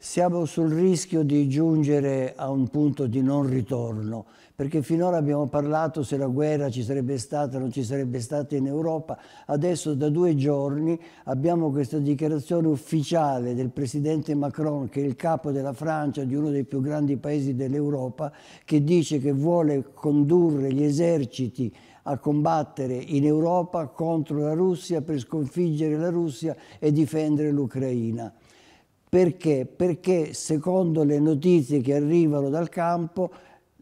siamo sul rischio di giungere a un punto di non ritorno, perché finora abbiamo parlato se la guerra ci sarebbe stata o non ci sarebbe stata in Europa, adesso da due giorni abbiamo questa dichiarazione ufficiale del Presidente Macron, che è il capo della Francia, di uno dei più grandi paesi dell'Europa, che dice che vuole condurre gli eserciti a combattere in Europa contro la Russia per sconfiggere la Russia e difendere l'Ucraina. Perché? Perché secondo le notizie che arrivano dal campo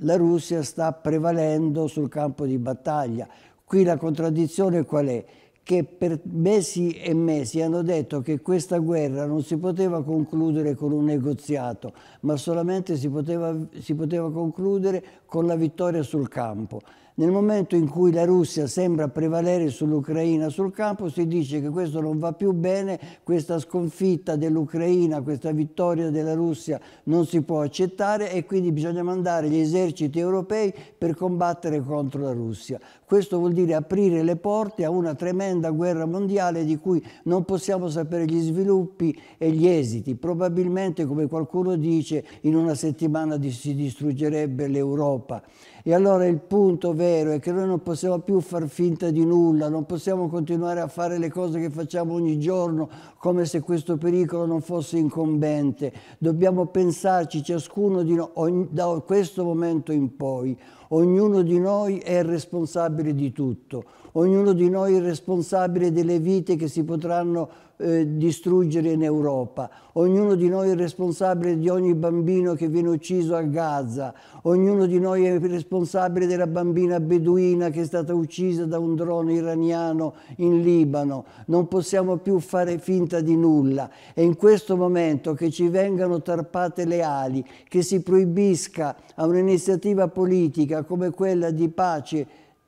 la Russia sta prevalendo sul campo di battaglia. Qui la contraddizione qual è? Che per mesi e mesi hanno detto che questa guerra non si poteva concludere con un negoziato, ma solamente si poteva, si poteva concludere con la vittoria sul campo. Nel momento in cui la Russia sembra prevalere sull'Ucraina sul campo, si dice che questo non va più bene, questa sconfitta dell'Ucraina, questa vittoria della Russia non si può accettare e quindi bisogna mandare gli eserciti europei per combattere contro la Russia. Questo vuol dire aprire le porte a una tremenda guerra mondiale di cui non possiamo sapere gli sviluppi e gli esiti. Probabilmente, come qualcuno dice, in una settimana si distruggerebbe l'Europa. E allora il punto vero vero è che noi non possiamo più far finta di nulla, non possiamo continuare a fare le cose che facciamo ogni giorno come se questo pericolo non fosse incombente. Dobbiamo pensarci ciascuno di noi, da questo momento in poi, ognuno di noi è responsabile di tutto ognuno di noi è responsabile delle vite che si potranno eh, distruggere in Europa, ognuno di noi è responsabile di ogni bambino che viene ucciso a Gaza, ognuno di noi è responsabile della bambina beduina che è stata uccisa da un drone iraniano in Libano, non possiamo più fare finta di nulla. È in questo momento che ci vengano tarpate le ali, che si proibisca a un'iniziativa politica come quella di pace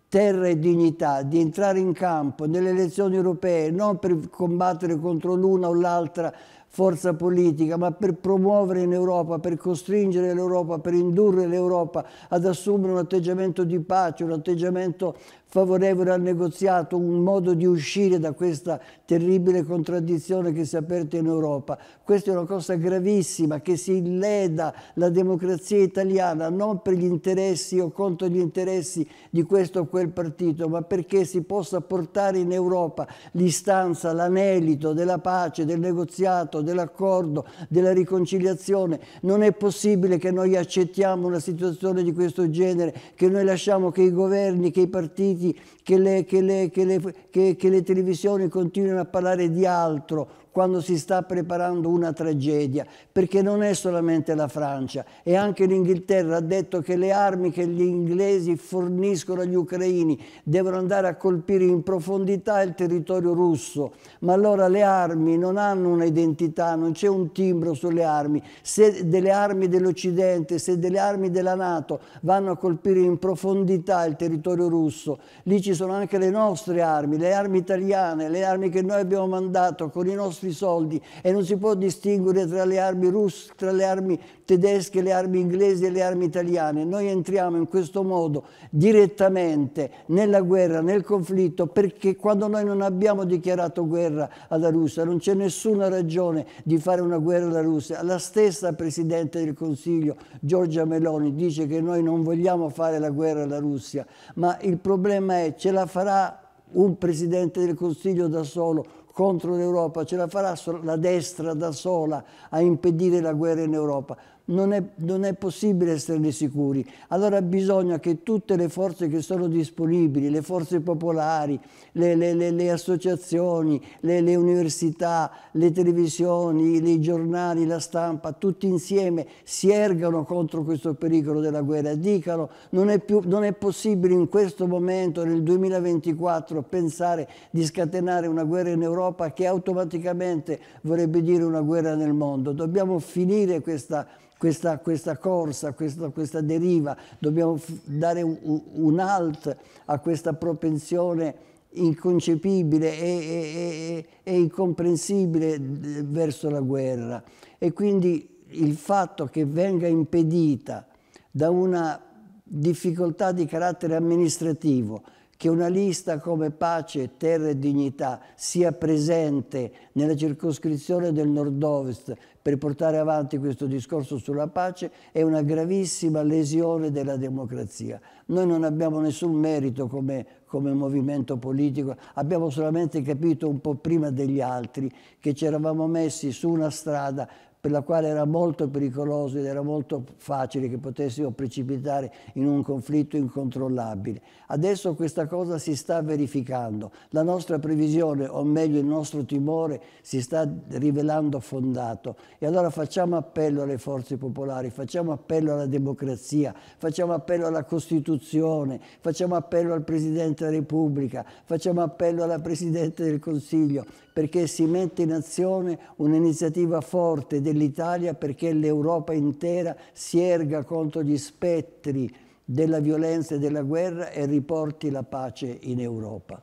terra e dignità, di entrare in campo nelle elezioni europee, non per combattere contro l'una o l'altra forza politica, ma per promuovere in Europa, per costringere l'Europa, per indurre l'Europa ad assumere un atteggiamento di pace, un atteggiamento favorevole al negoziato, un modo di uscire da questa terribile contraddizione che si è aperta in Europa. Questa è una cosa gravissima che si leda la democrazia italiana non per gli interessi o contro gli interessi di questo o quel partito, ma perché si possa portare in Europa l'istanza, l'anelito della pace, del negoziato, pacato, dell'accordo, della riconciliazione. Non è possibile che noi accettiamo una situazione di questo genere, che noi lasciamo che i governi, che i partiti, che le, che le, che le, che le televisioni continuino a parlare di altro, quando si sta preparando una tragedia, perché non è solamente la Francia, e anche l'Inghilterra ha detto che le armi che gli inglesi forniscono agli ucraini devono andare a colpire in profondità il territorio russo, ma allora le armi non hanno un'identità, non c'è un timbro sulle armi, se delle armi dell'Occidente, se delle armi della Nato vanno a colpire in profondità il territorio russo, lì ci sono anche le nostre armi, le armi italiane, le armi che noi abbiamo mandato con i nostri nostri soldi e non si può distinguere tra le armi russe, tra le armi tedesche, le armi inglesi e le armi italiane. Noi entriamo in questo modo direttamente nella guerra, nel conflitto, perché quando noi non abbiamo dichiarato guerra alla Russia, non c'è nessuna ragione di fare una guerra alla Russia. La stessa Presidente del Consiglio, Giorgia Meloni, dice che noi non vogliamo fare la guerra alla Russia, ma il problema è ce la farà un Presidente del Consiglio da solo contro l'Europa, ce la farà la destra da sola a impedire la guerra in Europa non è, non è possibile esserne sicuri. Allora bisogna che tutte le forze che sono disponibili, le forze popolari, le, le, le, le associazioni, le università, le televisioni, i giornali, la stampa, tutti insieme si ergano contro questo pericolo della guerra, dicano non è, più, non è possibile in questo momento, nel 2024, pensare di scatenare una guerra in Europa che automaticamente vorrebbe dire una guerra nel mondo. Dobbiamo finire questa questa, questa corsa, questa, questa, deriva, dobbiamo dare un, un alt a questa propensione inconcepibile e, e, e, e, incomprensibile verso la guerra. E quindi il fatto che venga impedita da una difficoltà di carattere amministrativo, che una lista come pace, terra e dignità sia presente nella circoscrizione del nord-ovest per portare avanti questo discorso sulla pace è una gravissima lesione della democrazia. Noi non abbiamo nessun merito come, come movimento politico, abbiamo solamente capito un po' prima degli altri che ci eravamo messi su una strada per la quale era molto pericoloso ed era molto facile che potessimo precipitare in un conflitto incontrollabile. Adesso questa cosa si sta verificando, la nostra previsione, o meglio il nostro timore, si sta rivelando fondato. E allora facciamo appello alle forze popolari, facciamo appello alla democrazia, facciamo appello alla Costituzione, facciamo appello al Presidente della Repubblica, facciamo appello alla Presidente del Consiglio, perché si mette in azione un'iniziativa forte, delicata, l'Italia perché l'Europa intera si erga contro gli spettri della violenza e della guerra e riporti la pace in Europa.